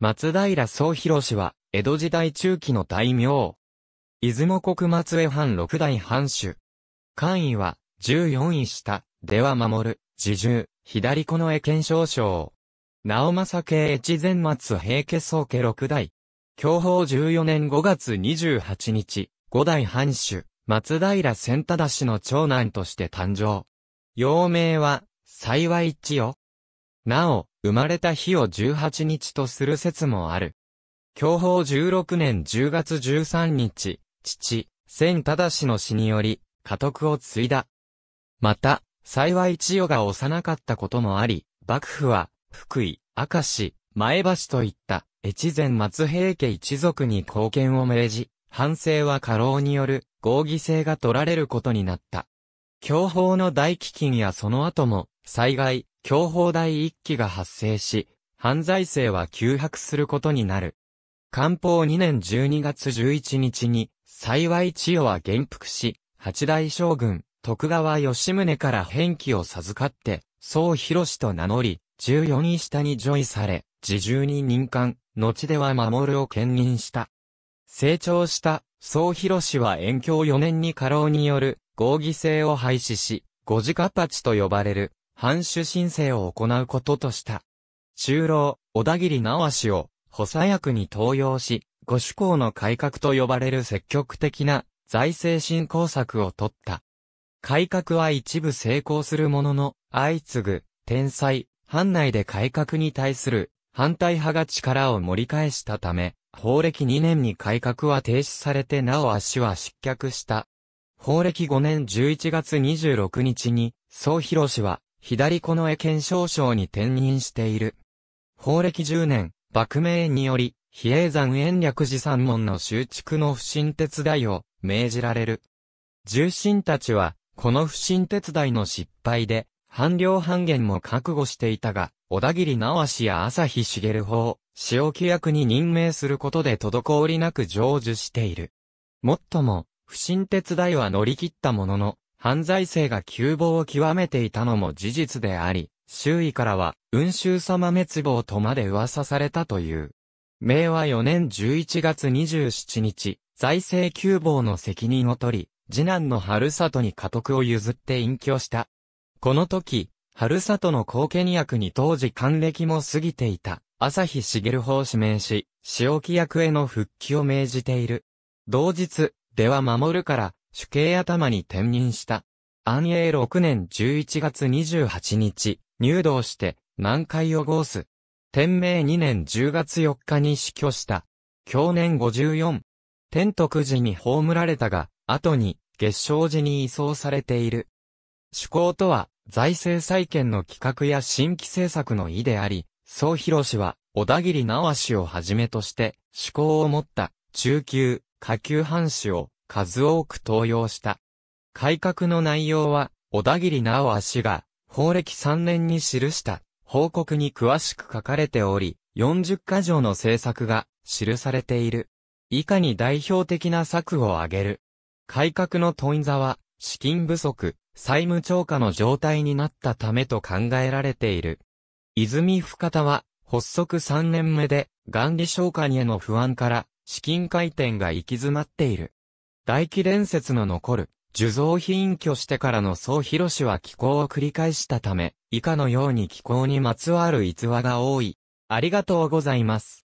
松平総広氏は、江戸時代中期の大名。出雲国松江藩六代藩主。官位は、十四位下、では守る、自重、左子の江検証将。直政系越前松平家宗家六代。享保十四年五月二十八日、五代藩主、松平千忠氏の長男として誕生。幼名は、幸い一よ。なお、生まれた日を18日とする説もある。享保16年10月13日、父、千忠の死により、家督を継いだ。また、幸い千代が幼かったこともあり、幕府は、福井、明石、前橋といった、越前松平家一族に貢献を命じ、反省は過労による合議制が取られることになった。享保の大飢饉やその後も、災害、強保第一期が発生し、犯罪性は休泊することになる。官報2年12月11日に、幸い千代は元服し、八代将軍、徳川吉宗から返記を授かって、総広氏と名乗り、14位下に除位され、自重に任官、後では守るを兼任した。成長した総広氏は延長4年に過労による合議制を廃止し、五次カパチと呼ばれる藩主申請を行うこととした。中老、小田切直氏を補佐役に登用し、五主公の改革と呼ばれる積極的な財政振興策を取った。改革は一部成功するものの、相次ぐ、天才、藩内で改革に対する反対派が力を盛り返したため、法暦2年に改革は停止されてなお足は失脚した。法暦5年11月26日に、総広氏は左近衛検証省に転任している。法暦10年、幕名により、比叡山延暦寺山門の修築の不審手伝いを命じられる。重臣たちは、この不審手伝いの失敗で、半量半減も覚悟していたが、小田切直氏や朝日茂法、塩木役に任命することで滞りなく成就している。もっとも、不審手伝いは乗り切ったものの、犯罪性が急暴を極めていたのも事実であり、周囲からは、雲州様滅亡とまで噂されたという。明和4年11月27日、財政急暴の責任を取り、次男の春里に家督を譲って隠居した。この時、春里の後見役に当時還暦も過ぎていた、朝日茂法を指名し、塩木役への復帰を命じている。同日、では守るから、主計頭に転任した。安永6年11月28日、入道して、南海をゴース。天明2年10月4日に死去した。去年54。天徳寺に葬られたが、後に、月照寺に移送されている。主公とは、財政再建の企画や新規政策の意であり、総広氏は、小田切直氏をはじめとして、主公を持った、中級、下級藩士を、数多く登用した。改革の内容は、小田切直足が、法歴3年に記した報告に詳しく書かれており、40箇条の政策が記されている。以下に代表的な策を挙げる。改革の問座は、資金不足、債務超過の状態になったためと考えられている。泉深田は、発足3年目で、元利消化にへの不安から、資金回転が行き詰まっている。大気伝説の残る、受造品居してからの総広氏は気候を繰り返したため、以下のように気候にまつわる逸話が多い。ありがとうございます。